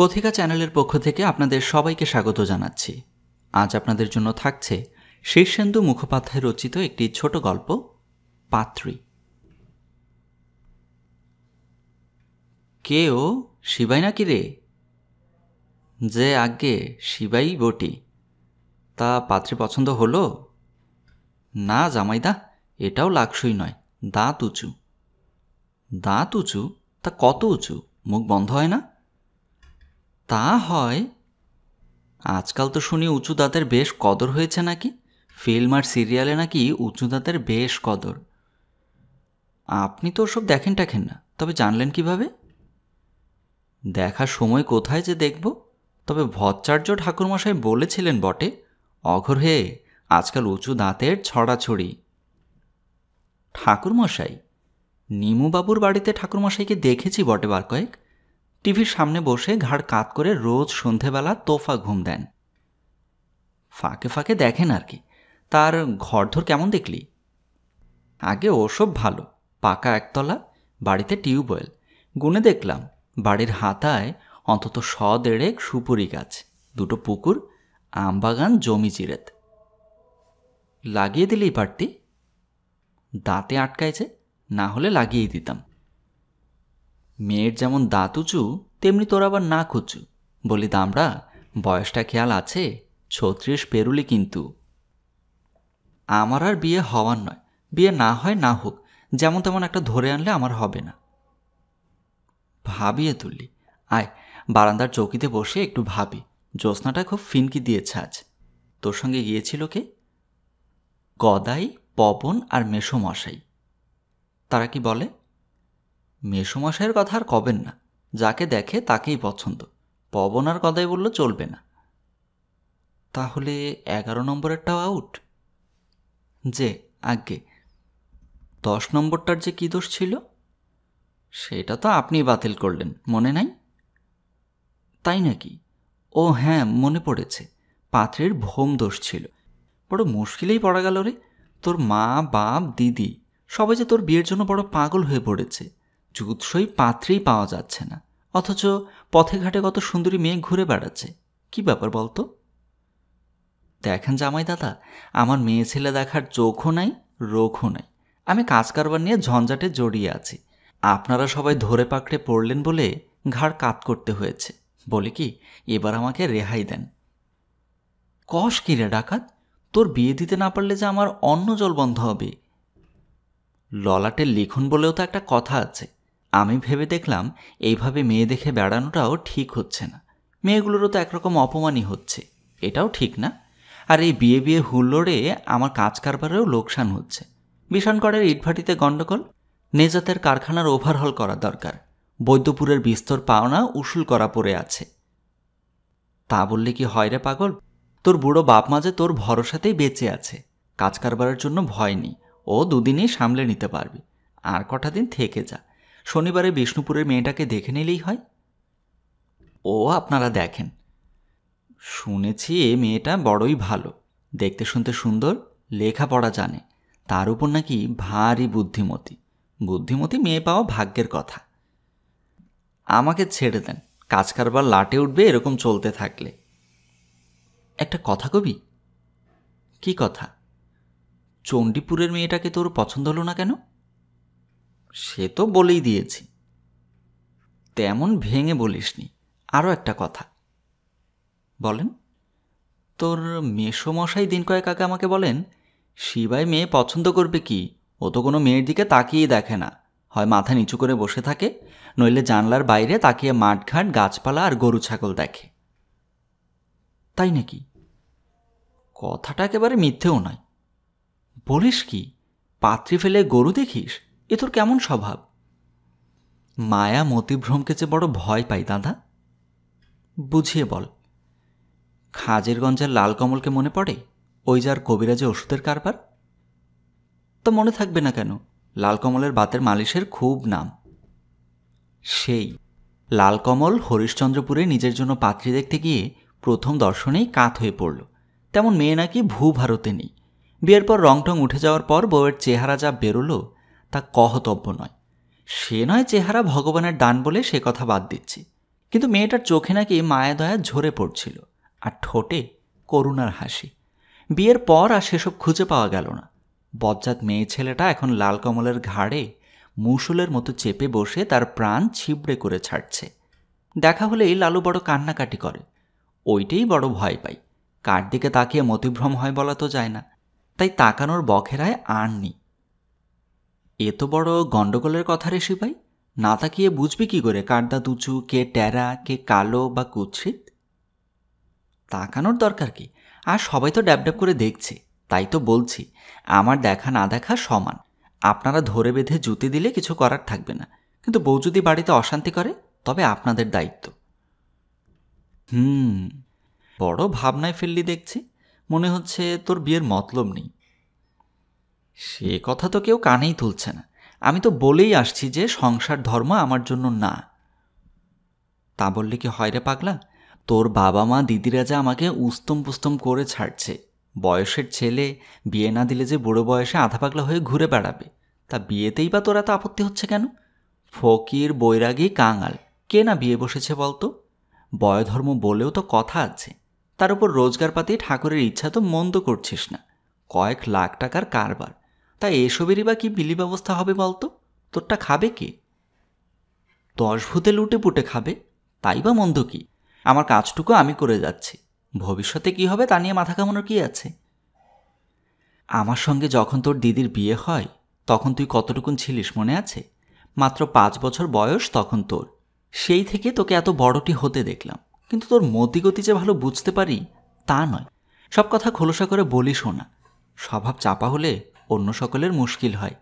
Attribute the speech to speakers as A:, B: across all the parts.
A: কথিকা চ্যানেলের পক্ষ থেকে আপনাদের সবাইকে স্বাগত জানাচ্ছি আজ আপনাদের জন্য থাকছে শীর্ষেন্দু মুখোপাধ্যায় রচিত একটি ছোট গল্প পাত্রী কে ও শিবাই নাকি রে যে আগে শিবাই বটি তা পাত্রী পছন্দ হলো না জামাইদা এটাও লাকসই নয় দাঁত উঁচু দাঁত উঁচু তা কত উঁচু মুখ বন্ধ হয় না তা হয় আজকাল তো শুনি উঁচু দাঁতের বেশ কদর হয়েছে নাকি ফিল্ম আর সিরিয়ালে নাকি উঁচু দাঁতের বেশ কদর আপনি তো ওসব দেখেন টাকেন না তবে জানলেন কিভাবে দেখার সময় কোথায় যে দেখব তবে ভট্টাচার্য ঠাকুরমশাই বলেছিলেন বটে অঘর হে আজকাল উঁচু দাঁতের ছড়াছড়ি ঠাকুরমশাই নিমুবাবুর বাড়িতে ঠাকুরমশাইকে দেখেছি বটে বার কয়েক টিভির সামনে বসে ঘাড় কাত করে রোজ সন্ধেবেলা তোফা ঘুম দেন ফাঁকে ফাঁকে দেখেন আর কি তার ঘরধর কেমন দেখলি আগে ওসব ভালো পাকা একতলা বাড়িতে টিউবওয়েল গুনে দেখলাম বাড়ির হাতায় অন্তত স দেড়েক সুপুরি গাছ দুটো পুকুর আমবাগান জমি জিরেত লাগিয়ে দিলেই পারতি দাঁতে আটকাইছে না হলে লাগিয়েই দিতাম মেয়ের যেমন দাঁত উঁচু তেমনি তোর আবার নাক উঁচু বলি দামড়া বয়সটা খেয়াল আছে ছত্রিশ পেরুলি কিন্তু আমার আর বিয়ে হওয়ার নয় বিয়ে না হয় না হোক যেমন তেমন একটা ধরে আনলে আমার হবে না ভাবিয়ে তুললি আয় বারান্দার চৌকিতে বসে একটু ভাবি জ্যোৎস্নাটা খুব ফিনকি দিয়েছে আজ তোর সঙ্গে গিয়েছিল কে গদাই পবন আর মেষমশাই তারা কি বলে মেসোমশাইয়ের কথা আর কবেন না যাকে দেখে তাকেই পছন্দ পবন আর কথাই বলল চলবে না তাহলে এগারো নম্বরেরটাও আউট যে আগে দশ নম্বরটার যে কী দোষ ছিল সেটা তো আপনি বাতিল করলেন মনে নাই তাই নাকি ও হ্যাঁ মনে পড়েছে পাত্রের ভোম দোষ ছিল বড় মুশকিলেই পড়া গেল রে তোর মা বাপ দিদি সবাই যে তোর বিয়ের জন্য বড় পাগল হয়ে পড়েছে জুৎসই পাত্রেই পাওয়া যাচ্ছে না অথচ পথে ঘাটে কত সুন্দরী মেয়ে ঘুরে বেড়াচ্ছে কি ব্যাপার বলতো দেখেন জামাই দাদা আমার মেয়ে ছেলে দেখার চোখও নাই রোখও নাই আমি কাজ কারবার নিয়ে ঝঞ্ঝাটে জড়িয়ে আছি আপনারা সবাই ধরে পাকড়ে পড়লেন বলে ঘাড় কাত করতে হয়েছে বলে কি এবার আমাকে রেহাই দেন কস কিরে ডাকাত তোর বিয়ে দিতে না পারলে যে আমার অন্ন জল বন্ধ হবে ললাটের লিখুন বলেও তো একটা কথা আছে আমি ভেবে দেখলাম এইভাবে মেয়ে দেখে বেড়ানোটাও ঠিক হচ্ছে না মেয়েগুলোরও তো একরকম অপমানই হচ্ছে এটাও ঠিক না আর এই বিয়ে বিয়ে হুল্লোড়ে আমার কাজ কারবারেও লোকসান হচ্ছে বিশানগড়ের ইটভাটিতে গণ্ডগোল নেজাতের কারখানার ওভারহল করা দরকার বৈদ্যপুরের বিস্তর পাওনা উসুল করা পড়ে আছে তা বললে কি হয় রে পাগল তোর বুড়ো বাপ মাঝে তোর ভরসাতেই বেঁচে আছে কাজ কারবারের জন্য ভয় নেই ও দুদিনেই সামলে নিতে পারবি আর কটা দিন থেকে যা শনিবারে বিষ্ণুপুরের মেয়েটাকে দেখে নিলেই হয় ও আপনারা দেখেন শুনেছি এ মেয়েটা বড়ই ভালো দেখতে শুনতে সুন্দর লেখাপড়া জানে তার উপর নাকি ভারী বুদ্ধিমতী বুদ্ধিমতী মেয়ে পাওয়া ভাগ্যের কথা আমাকে ছেড়ে দেন কাজ কারবার লাটে উঠবে এরকম চলতে থাকলে একটা কথা কবি কি কথা চণ্ডীপুরের মেয়েটাকে তোর পছন্দ হলো না কেন সে তো বলেই দিয়েছি তেমন ভেঙে বলিসনি আরও একটা কথা বলেন তোর মেসোমশাই দিন কয়েক আগে আমাকে বলেন শিবাই মেয়ে পছন্দ করবে কি ও তো কোনো মেয়ের দিকে তাকিয়েই দেখে না হয় মাথা নিচু করে বসে থাকে নইলে জানলার বাইরে তাকিয়ে মাঠঘাট গাছপালা আর গরু ছাগল দেখে তাই নাকি কথাটা একেবারে মিথ্যেও নয় বলিস কি পাত্রী ফেলে গরু দেখিস এ তোর কেমন স্বভাব মায়া মতিভ্রমকে যে বড় ভয় পাই দাদা বুঝিয়ে বল খাজিরগঞ্জের লাল কমলকে মনে পড়ে ওই যার কবিরাজে ওষুধের কারবার তো মনে থাকবে না কেন লাল কমলের বাতের মালিশের খুব নাম সেই লাল কমল হরিশ্চন্দ্রপুরে নিজের জন্য পাত্রী দেখতে গিয়ে প্রথম দর্শনেই কাত হয়ে পড়ল তেমন মেয়ে নাকি ভূ ভারতে নেই বিয়ের পর রংটং উঠে যাওয়ার পর বউয়ের চেহারা যা বেরোলো তা কহতব্য নয় সে নয় চেহারা ভগবানের দান বলে সে কথা বাদ দিচ্ছি কিন্তু মেয়েটার চোখে নাকি মায়া দয়া ঝরে পড়ছিল আর ঠোঁটে করুণার হাসি বিয়ের পর আর সেসব খুঁজে পাওয়া গেল না বজ্জাত মেয়ে ছেলেটা এখন লাল কমলের ঘাড়ে মুসুলের মতো চেপে বসে তার প্রাণ ছিবড়ে করে ছাড়ছে দেখা হলেই লালু বড় কান্নাকাটি করে ওইটাই বড় ভয় পাই কার দিকে তাকিয়ে মতিভ্রম হয় বলা তো যায় না তাই তাকানোর বখেরায় আর নেই এ তো বড় গণ্ডগোলের কথা রে সিপাই না তাকিয়ে বুঝবি কি করে কারদা দুচু কে ট্যারা কে কালো বা কুচ্ছিত তাকানোর দরকার কি আর সবাই তো ড্যাবড্যাব করে দেখছে তাই তো বলছি আমার দেখা না দেখা সমান আপনারা ধরে বেঁধে জুতি দিলে কিছু করার থাকবে না কিন্তু বউ যদি বাড়িতে অশান্তি করে তবে আপনাদের দায়িত্ব হুম বড় ভাবনায় ফেললি দেখছি মনে হচ্ছে তোর বিয়ের মতলব নেই সে কথা তো কেউ কানেই তুলছে না আমি তো বলেই আসছি যে সংসার ধর্ম আমার জন্য না তা বললে কি হয় রে পাগলা তোর বাবা মা দিদিরা যা আমাকে উস্তম পুস্তম করে ছাড়ছে বয়সের ছেলে বিয়ে না দিলে যে বুড়ো বয়সে আধা পাগলা হয়ে ঘুরে বেড়াবে তা বিয়েতেই বা তোরা তো আপত্তি হচ্ছে কেন ফকির বৈরাগী কাঙাল কে না বিয়ে বসেছে বলতো বয়ধর্ম বলেও তো কথা আছে তার উপর রোজগার পাতি ঠাকুরের ইচ্ছা তো মন্দ করছিস না কয়েক লাখ টাকার কারবার তাই এসবেরই বা কি বিলি ব্যবস্থা হবে বলতো তোরটা খাবে কে দশ ভূতে লুটে পুটে খাবে তাই বা মন্দ কি আমার কাজটুকু আমি করে যাচ্ছি ভবিষ্যতে কি হবে তা নিয়ে মাথা কামানোর কি আছে আমার সঙ্গে যখন তোর দিদির বিয়ে হয় তখন তুই কতটুকুন ছিলিস মনে আছে মাত্র পাঁচ বছর বয়স তখন তোর সেই থেকে তোকে এত বড়টি হতে দেখলাম কিন্তু তোর মতিগতি যে ভালো বুঝতে পারি তা নয় সব কথা খোলসা করে বলিস না স্বভাব চাপা হলে অন্য সকলের মুশকিল হয়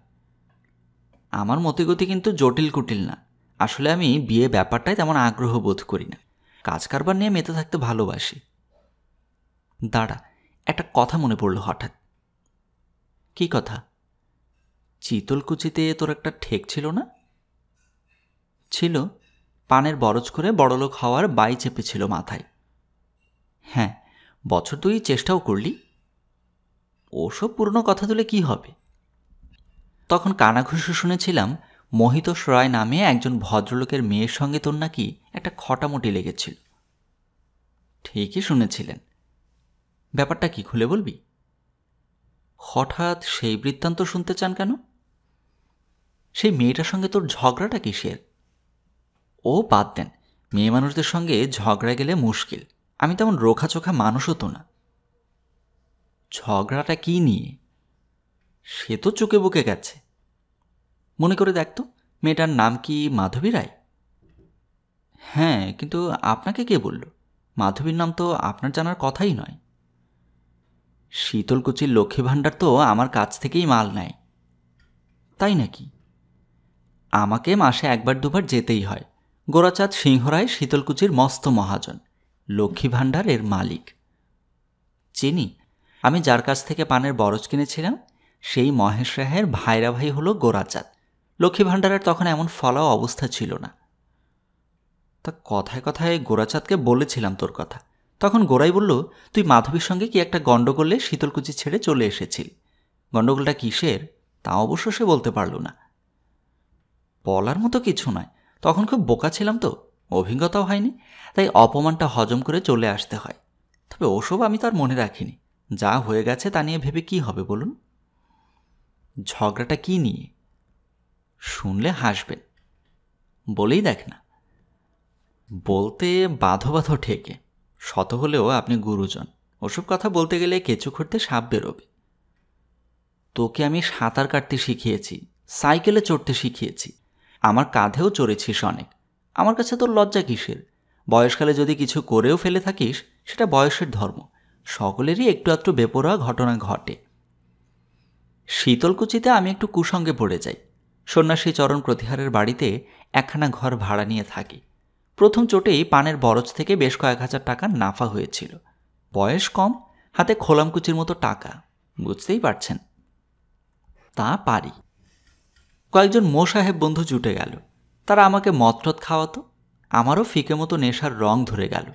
A: আমার মতিগতি কিন্তু জটিল কুটিল না আসলে আমি বিয়ে ব্যাপারটায় তেমন আগ্রহ বোধ করি না কাজ কারবার নিয়ে মেতে থাকতে ভালোবাসি দাঁড়া একটা কথা মনে পড়ল হঠাৎ কি কথা চিতলকুচিতে তোর একটা ঠেক ছিল না ছিল পানের বরজ করে বড়লোক হওয়ার বাই চেপেছিল মাথায় হ্যাঁ বছর দুই চেষ্টাও করলি ওসব পুরনো কথা তুলে কি হবে তখন কানাঘুষে শুনেছিলাম মোহিত রায় নামে একজন ভদ্রলোকের মেয়ের সঙ্গে তোর নাকি একটা খটামুটি লেগেছিল ঠিকই শুনেছিলেন ব্যাপারটা কি খুলে বলবি হঠাৎ সেই বৃত্তান্ত শুনতে চান কেন সেই মেয়েটার সঙ্গে তোর ঝগড়াটা কিসের ও বাদ দেন মেয়ে মানুষদের সঙ্গে ঝগড়া গেলে মুশকিল আমি তেমন রোখাচোখা মানুষও তো না ঝগড়াটা কী নিয়ে সে তো চোখে বুকে গেছে মনে করে দেখতো মেয়েটার নাম কি মাধবী রায় হ্যাঁ কিন্তু আপনাকে কে বলল মাধবীর নাম তো আপনার জানার কথাই নয় শীতলকুচির লক্ষ্মী ভাণ্ডার তো আমার কাছ থেকেই মাল নেয় তাই নাকি আমাকে মাসে একবার দুবার যেতেই হয় গোরাচাঁদ সিংহরায় শীতলকুচির মস্ত মহাজন লক্ষ্মী ভাণ্ডারের মালিক চিনি আমি যার কাছ থেকে পানের বরজ কিনেছিলাম সেই মহেশ রাহের ভাইরা ভাই হলো গোরাচাঁদ লক্ষ্মী ভাণ্ডারের তখন এমন ফলাও অবস্থা ছিল না তা কথায় কথায় গোরাচাঁদকে বলেছিলাম তোর কথা তখন গোড়াই বলল তুই মাধবীর সঙ্গে কি একটা গণ্ডগোলে শীতলকুচি ছেড়ে চলে এসেছিল গণ্ডগোলটা কিসের তা অবশ্য সে বলতে পারল না বলার মতো কিছু নয় তখন খুব বোকা ছিলাম তো অভিজ্ঞতাও হয়নি তাই অপমানটা হজম করে চলে আসতে হয় তবে ওসব আমি তার মনে রাখিনি যা হয়ে গেছে তা নিয়ে ভেবে কি হবে বলুন ঝগড়াটা কি নিয়ে শুনলে হাসবেন বলেই দেখ না বলতে বাধো বাধো ঠেকে শত হলেও আপনি গুরুজন ওসব কথা বলতে গেলে কেঁচু খুঁড়তে সাপ বেরোবে তোকে আমি সাঁতার কাটতে শিখিয়েছি সাইকেলে চড়তে শিখিয়েছি আমার কাঁধেও চড়েছিস অনেক আমার কাছে তোর লজ্জা কিসের বয়সকালে যদি কিছু করেও ফেলে থাকিস সেটা বয়সের ধর্ম সকলেরই একটু আধটু বেপরোয়া ঘটনা ঘটে শীতলকুচিতে আমি একটু কুসঙ্গে পড়ে যাই সন্ন্যাসী চরণ প্রতিহারের বাড়িতে একখানা ঘর ভাড়া নিয়ে থাকি প্রথম চোটেই পানের বরজ থেকে বেশ কয়েক হাজার টাকা নাফা হয়েছিল বয়স কম হাতে খোলামকুচির মতো টাকা বুঝতেই পারছেন তা পারি কয়েকজন মোসাহেব বন্ধু জুটে গেল তারা আমাকে মতরত খাওয়াতো আমারও ফিকে মতো নেশার রং ধরে গেল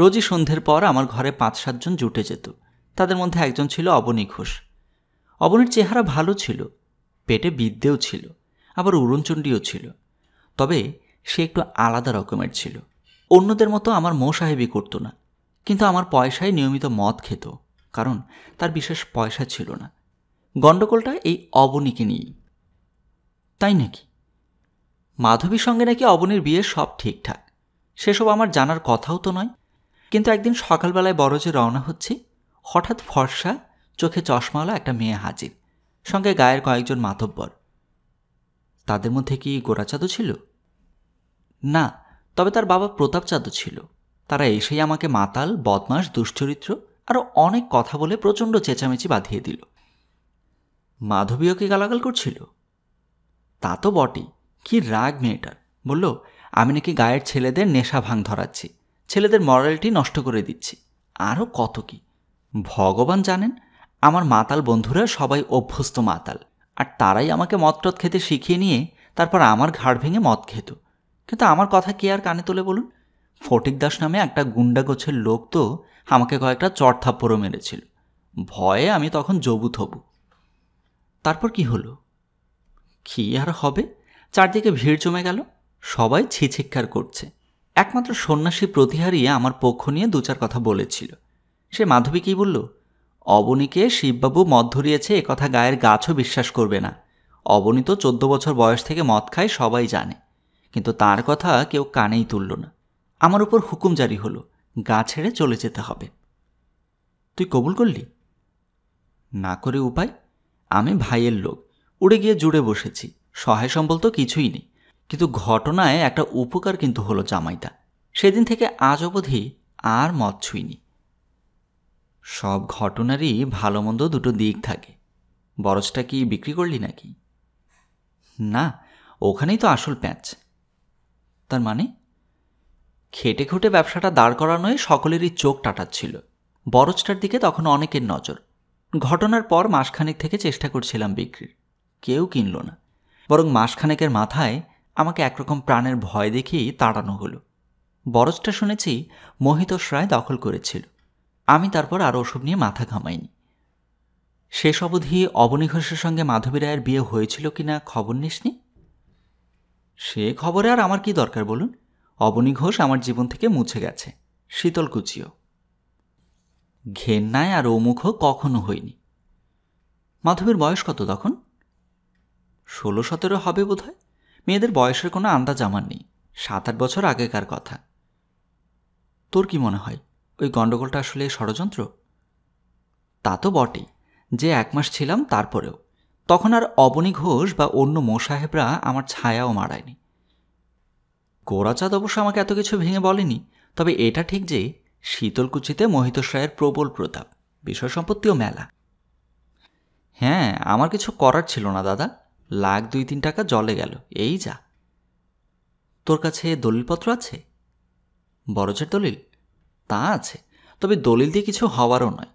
A: রোজই সন্ধ্যের পর আমার ঘরে পাঁচ সাতজন জুটে যেত তাদের মধ্যে একজন ছিল অবনী ঘোষ অবনীর চেহারা ভালো ছিল পেটে বিদ্যেও ছিল আবার উড়নচণ্ডীও ছিল তবে সে একটু আলাদা রকমের ছিল অন্যদের মতো আমার সাহেবই করতো না কিন্তু আমার পয়সায় নিয়মিত মদ খেত কারণ তার বিশেষ পয়সা ছিল না গণ্ডগোলটা এই অবনীকে নিয়েই তাই নাকি মাধবীর সঙ্গে নাকি অবনীর বিয়ে সব ঠিকঠাক সেসব আমার জানার কথাও তো নয় কিন্তু একদিন সকালবেলায় বড় যে রওনা হচ্ছি হঠাৎ ফর্সা চোখে চশমাওয়ালা একটা মেয়ে হাজির সঙ্গে গায়ের কয়েকজন মাতব্বর তাদের মধ্যে কি গোরাচাঁদও ছিল না তবে তার বাবা প্রতাপ প্রতাপচাঁদও ছিল তারা এসেই আমাকে মাতাল বদমাস দুশ্চরিত্র আরও অনেক কথা বলে প্রচণ্ড চেঁচামেচি বাঁধিয়ে দিল মাধবীও কি গালাগাল করছিল তা তো বটেই কি রাগ মেয়েটার বলল আমি নাকি গায়ের ছেলেদের নেশা ভাঙ ধরাচ্ছি ছেলেদের মরালিটি নষ্ট করে দিচ্ছি আরও কত কি ভগবান জানেন আমার মাতাল বন্ধুরা সবাই অভ্যস্ত মাতাল আর তারাই আমাকে মদটদ খেতে শিখিয়ে নিয়ে তারপর আমার ঘাড় ভেঙে মদ খেত কিন্তু আমার কথা কে আর কানে তোলে বলুন ফটিক দাস নামে একটা গুন্ডা গোছের লোক তো আমাকে কয়েকটা চড়থাপ্পড়ও মেরেছিল ভয়ে আমি তখন জবু থবু তারপর কি হলো কি আর হবে চারদিকে ভিড় জমে গেল সবাই ছিছিক্ষার করছে একমাত্র সন্ন্যাসী প্রতিহারিয়ে আমার পক্ষ নিয়ে দু চার কথা বলেছিল সে মাধবী কী বলল অবনীকে শিববাবু মদ ধরিয়েছে কথা গায়ের গাছও বিশ্বাস করবে না অবনী তো চোদ্দ বছর বয়স থেকে মদ খায় সবাই জানে কিন্তু তার কথা কেউ কানেই তুলল না আমার উপর হুকুম জারি হলো গা ছেড়ে চলে যেতে হবে তুই কবুল করলি না করে উপায় আমি ভাইয়ের লোক উড়ে গিয়ে জুড়ে বসেছি সহায় সম্বল তো কিছুই নেই কিন্তু ঘটনায় একটা উপকার কিন্তু হলো জামাইদা সেদিন থেকে আজ অবধি আর মদ ছুঁইনি সব ঘটনারই ভালো মন্দ দুটো দিক থাকে বরজটা কি বিক্রি করলি নাকি না ওখানেই তো আসল প্যাঁচ তার মানে খেটে খুঁটে ব্যবসাটা দাঁড় করানোয় সকলেরই চোখ টাটাচ্ছিল বরজটার দিকে তখন অনেকের নজর ঘটনার পর মাসখানেক থেকে চেষ্টা করছিলাম বিক্রির কেউ কিনল না বরং মাসখানেকের মাথায় আমাকে একরকম প্রাণের ভয় দেখিয়েই তাড়ানো হলো বরজটা শুনেছি মোহিত রায় দখল করেছিল আমি তারপর আর ওসব নিয়ে মাথা ঘামাইনি শেষ অবধি অবনী ঘোষের সঙ্গে মাধবী রায়ের বিয়ে হয়েছিল কি না খবর নিসনি সে খবরে আর আমার কি দরকার বলুন অবনী ঘোষ আমার জীবন থেকে মুছে গেছে শীতলকুচিও ঘেন্নায় আর মুখও কখনো হয়নি মাধবীর বয়স কত তখন ষোলো সতেরো হবে বোধহয় মেয়েদের বয়সের কোনো আন্দাজ আমার নেই সাত আট বছর আগেকার কথা তোর কি মনে হয় ওই গণ্ডগোলটা আসলে ষড়যন্ত্র তা তো বটে যে এক মাস ছিলাম তারপরেও তখন আর অবনী ঘোষ বা অন্য মোসাহেবরা আমার ছায়াও মারায়নি গোরাচাঁদ অবশ্য আমাকে এত কিছু ভেঙে বলেনি তবে এটা ঠিক যে শীতলকুচিতে মোহিত প্রবল প্রতাপ বিষয় সম্পত্তিও মেলা হ্যাঁ আমার কিছু করার ছিল না দাদা লাখ দুই তিন টাকা জলে গেল এই যা তোর কাছে দলিলপত্র আছে বড়জের দলিল তা আছে তবে দলিল দিয়ে কিছু হওয়ারও নয়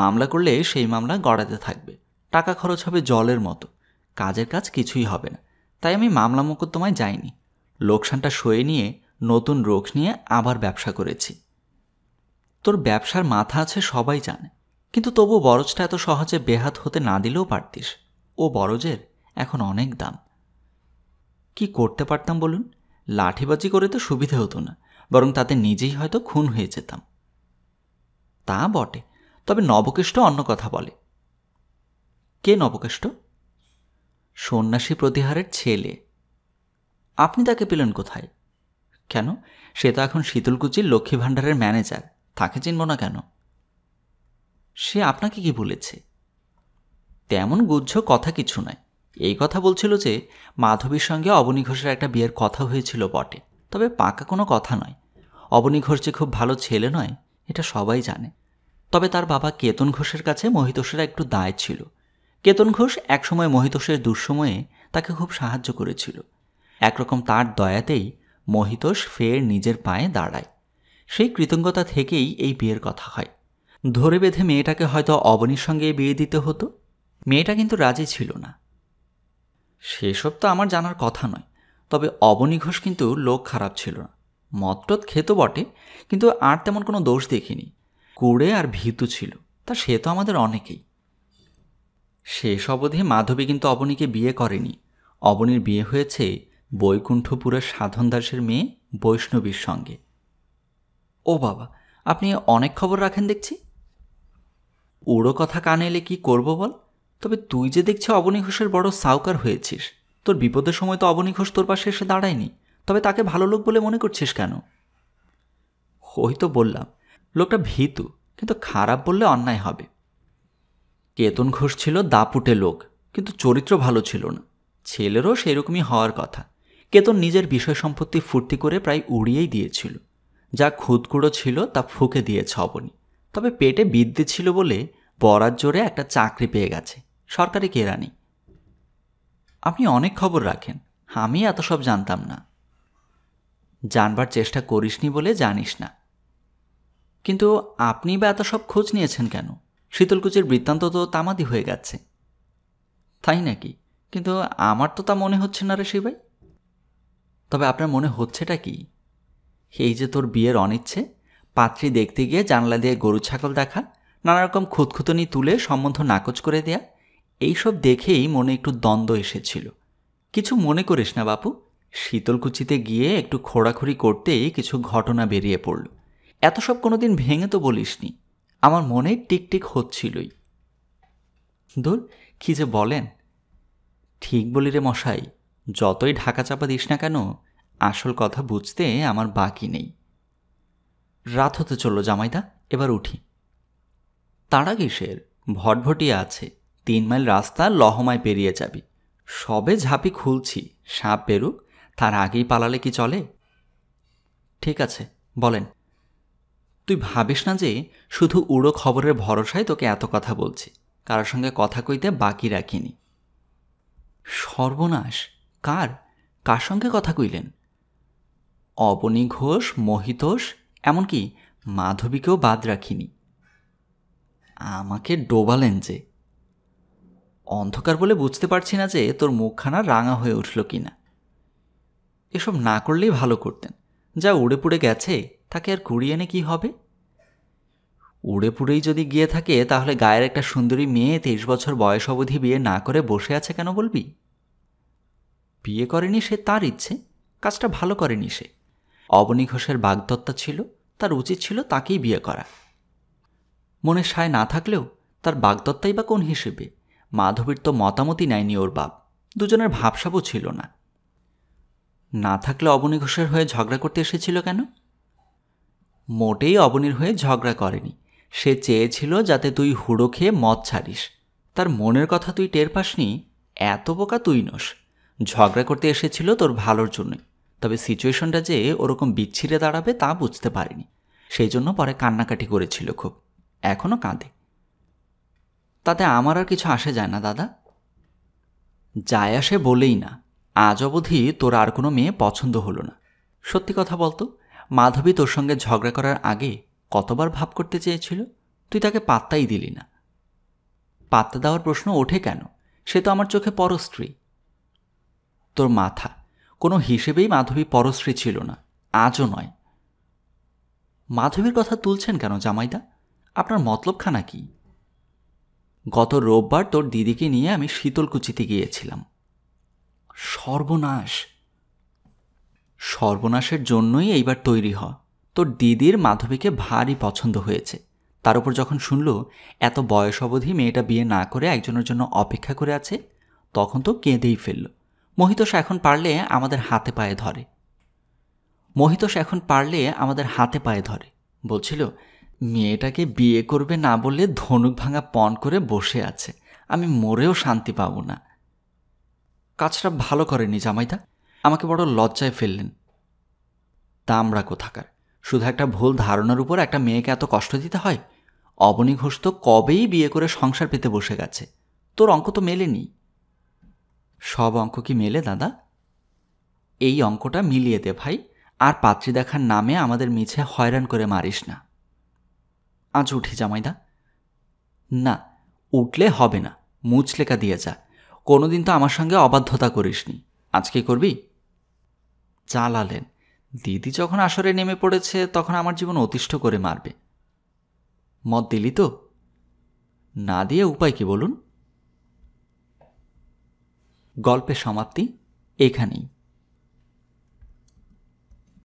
A: মামলা করলে সেই মামলা গড়াতে থাকবে টাকা খরচ হবে জলের মতো কাজের কাজ কিছুই হবে না তাই আমি মামলা মোকদ্দমায় যাইনি লোকসানটা সয়ে নিয়ে নতুন রোগ নিয়ে আবার ব্যবসা করেছি তোর ব্যবসার মাথা আছে সবাই জানে কিন্তু তবু বরজটা এত সহজে বেহাত হতে না দিলেও পারতিস ও বরজের এখন অনেক দাম কি করতে পারতাম বলুন লাঠিবাজি করে তো সুবিধে হতো না বরং তাতে নিজেই হয়তো খুন হয়ে যেতাম তা বটে তবে নবকেষ্ট অন্য কথা বলে কে নবকেষ্ট সন্ন্যাসী প্রতিহারের ছেলে আপনি তাকে পেলেন কোথায় কেন সে তো এখন শীতলকুচির লক্ষ্মী ভাণ্ডারের ম্যানেজার তাকে চিনব না কেন সে আপনাকে কি বলেছে তেমন গুজ্জ কথা কিছু নয় এই কথা বলছিল যে মাধবীর সঙ্গে অবনী ঘোষের একটা বিয়ের কথা হয়েছিল বটে তবে পাকা কোনো কথা নয় অবনী ঘোষ যে খুব ভালো ছেলে নয় এটা সবাই জানে তবে তার বাবা কেতন ঘোষের কাছে মহিতোষের একটু দায় ছিল কেতন ঘোষ একসময় মহিতোষের দুঃসময়ে তাকে খুব সাহায্য করেছিল একরকম তার দয়াতেই মহিতোষ ফের নিজের পায়ে দাঁড়ায় সেই কৃতজ্ঞতা থেকেই এই বিয়ের কথা হয় ধরে বেঁধে মেয়েটাকে হয়তো অবনীর সঙ্গে বিয়ে দিতে হতো মেয়েটা কিন্তু রাজি ছিল না সেসব তো আমার জানার কথা নয় তবে অবনী ঘোষ কিন্তু লোক খারাপ ছিল না মদটত খেত বটে কিন্তু আর তেমন কোনো দোষ দেখিনি কুড়ে আর ভীতু ছিল তা সে তো আমাদের অনেকেই শেষ অবধি মাধবী কিন্তু অবনীকে বিয়ে করেনি অবনীর বিয়ে হয়েছে বৈকুণ্ঠপুরের সাধন দাসের মেয়ে বৈষ্ণবীর সঙ্গে ও বাবা আপনি অনেক খবর রাখেন দেখছি উড়ো কথা কানে এলে কী করবো বল তবে তুই যে দেখছি অবনী ঘোষের বড় সাউকার হয়েছিস তোর বিপদের সময় তো অবনী ঘোষ তোর পাশে এসে দাঁড়ায়নি তবে তাকে ভালো লোক বলে মনে করছিস কেন ওই তো বললাম লোকটা ভীতু কিন্তু খারাপ বললে অন্যায় হবে কেতন ঘোষ ছিল দাপুটে লোক কিন্তু চরিত্র ভালো ছিল না ছেলেরও সেরকমই হওয়ার কথা কেতন নিজের বিষয় সম্পত্তি ফুর্তি করে প্রায় উড়িয়েই দিয়েছিল যা খুদকুড়ো ছিল তা ফুঁকে দিয়েছে অবনী তবে পেটে বিদ্যে ছিল বলে বরার জোরে একটা চাকরি পেয়ে গেছে সরকারি কেরানি আপনি অনেক খবর রাখেন আমি এত সব জানতাম না জানবার চেষ্টা করিসনি বলে জানিস না কিন্তু আপনি বা এত সব খোঁজ নিয়েছেন কেন শীতলকুচির বৃত্তান্ত তো তামাদি হয়ে গেছে তাই নাকি কিন্তু আমার তো তা মনে হচ্ছে না রে শিবাই তবে আপনার মনে হচ্ছেটা কি এই যে তোর বিয়ের অনিচ্ছে পাত্রী দেখতে গিয়ে জানলা দিয়ে গরু ছাগল দেখা নানারকম খুঁতখুতনি তুলে সম্বন্ধ নাকচ করে দেয়া এইসব দেখেই মনে একটু দ্বন্দ্ব এসেছিল কিছু মনে করিস না বাপু শীতলকুচিতে গিয়ে একটু খোঁড়াখড়ি করতেই কিছু ঘটনা বেরিয়ে পড়ল এত সব কোনোদিন ভেঙে তো বলিসনি আমার মনে টিকটিক হচ্ছিলই দূর কী যে বলেন ঠিক বলি রে মশাই যতই ঢাকা চাপা দিস না কেন আসল কথা বুঝতে আমার বাকি নেই রাত হতে চলল জামাইদা এবার উঠি তারা কিসের ভটভটিয়া আছে তিন মাইল রাস্তা লহমায় পেরিয়ে যাবি সবে ঝাঁপি খুলছি সাপ বেরুক তার আগেই পালালে কি চলে ঠিক আছে বলেন তুই ভাবিস না যে শুধু উড়ো খবরের ভরসায় তোকে এত কথা বলছি কারোর সঙ্গে কথা কইতে বাকি রাখিনি সর্বনাশ কার কার সঙ্গে কথা কইলেন অবনী ঘোষ মহিতোষ এমনকি মাধবীকেও বাদ রাখিনি আমাকে ডোবালেন যে অন্ধকার বলে বুঝতে পারছি না যে তোর মুখখানা রাঙা হয়ে উঠল কি না এসব না করলেই ভালো করতেন যা উড়ে পুড়ে গেছে তাকে আর কুড়িয়ে এনে কি হবে উড়ে পুড়েই যদি গিয়ে থাকে তাহলে গায়ের একটা সুন্দরী মেয়ে তেইশ বছর বয়স অবধি বিয়ে না করে বসে আছে কেন বলবি বিয়ে করেনি সে তার ইচ্ছে কাজটা ভালো করেনি সে অবনী ঘোষের বাগদত্তা ছিল তার উচিত ছিল তাকেই বিয়ে করা মনে সায় না থাকলেও তার বাগদত্তাই বা কোন হিসেবে মাধবীর তো মতামতই নেয়নি ওর বাপ দুজনের ভাবসাবও ছিল না না থাকলে অবনী ঘোষের হয়ে ঝগড়া করতে এসেছিল কেন মোটেই অবনীর হয়ে ঝগড়া করেনি সে চেয়েছিল যাতে তুই হুড়ো খেয়ে মদ ছাড়িস তার মনের কথা তুই টের পাসনি এত বোকা তুই নস ঝগড়া করতে এসেছিল তোর ভালোর জন্যই তবে সিচুয়েশনটা যে ওরকম বিচ্ছিরে দাঁড়াবে তা বুঝতে পারিনি সেই জন্য পরে কান্নাকাটি করেছিল খুব এখনও কাঁদে তাতে আমার আর কিছু আসে যায় না দাদা যায় আসে বলেই না আজ অবধি তোর আর কোনো মেয়ে পছন্দ হলো না সত্যি কথা বলতো মাধবী তোর সঙ্গে ঝগড়া করার আগে কতবার ভাব করতে চেয়েছিল তুই তাকে পাত্তাই দিলি না পাত্তা দেওয়ার প্রশ্ন ওঠে কেন সে তো আমার চোখে পরস্ত্রী তোর মাথা কোনো হিসেবেই মাধবী পরশ্রী ছিল না আজও নয় মাধবীর কথা তুলছেন কেন জামাইদা আপনার মতলবখানা কি গত রোববার তোর দিদিকে নিয়ে আমি শীতলকুচিতে গিয়েছিলাম সর্বনাশ সর্বনাশের জন্যই এইবার তৈরি হ তোর দিদির মাধবীকে ভারী পছন্দ হয়েছে তার উপর যখন শুনল এত বয়স অবধি মেয়েটা বিয়ে না করে একজনের জন্য অপেক্ষা করে আছে তখন তো কেঁদেই ফেলল মহিতোষ এখন পারলে আমাদের হাতে পায়ে ধরে মহিতোষ এখন পারলে আমাদের হাতে পায়ে ধরে বলছিল মেয়েটাকে বিয়ে করবে না বলে ধনুক ভাঙা পণ করে বসে আছে আমি মরেও শান্তি পাব না কাজটা ভালো করেনি জামাইদা আমাকে বড় লজ্জায় ফেললেন তা আমরা কোথাকার শুধু একটা ভুল ধারণার উপর একটা মেয়েকে এত কষ্ট দিতে হয় অবনী ঘোষ তো কবেই বিয়ে করে সংসার পেতে বসে গেছে তোর অঙ্ক তো মেলেনি সব অঙ্ক কি মেলে দাদা এই অঙ্কটা মিলিয়ে দে ভাই আর পাত্রী দেখার নামে আমাদের মিছে হয়রান করে মারিস না আজ উঠি জামাইদা না উঠলে হবে না মুচলেকা দিয়ে যা কোনোদিন তো আমার সঙ্গে অবাধ্যতা করিসনি আজকে করবি চালালেন দিদি যখন আসরে নেমে পড়েছে তখন আমার জীবন অতিষ্ঠ করে মারবে মত দিলি তো না দিয়ে উপায় কি বলুন গল্পের সমাপ্তি এখানেই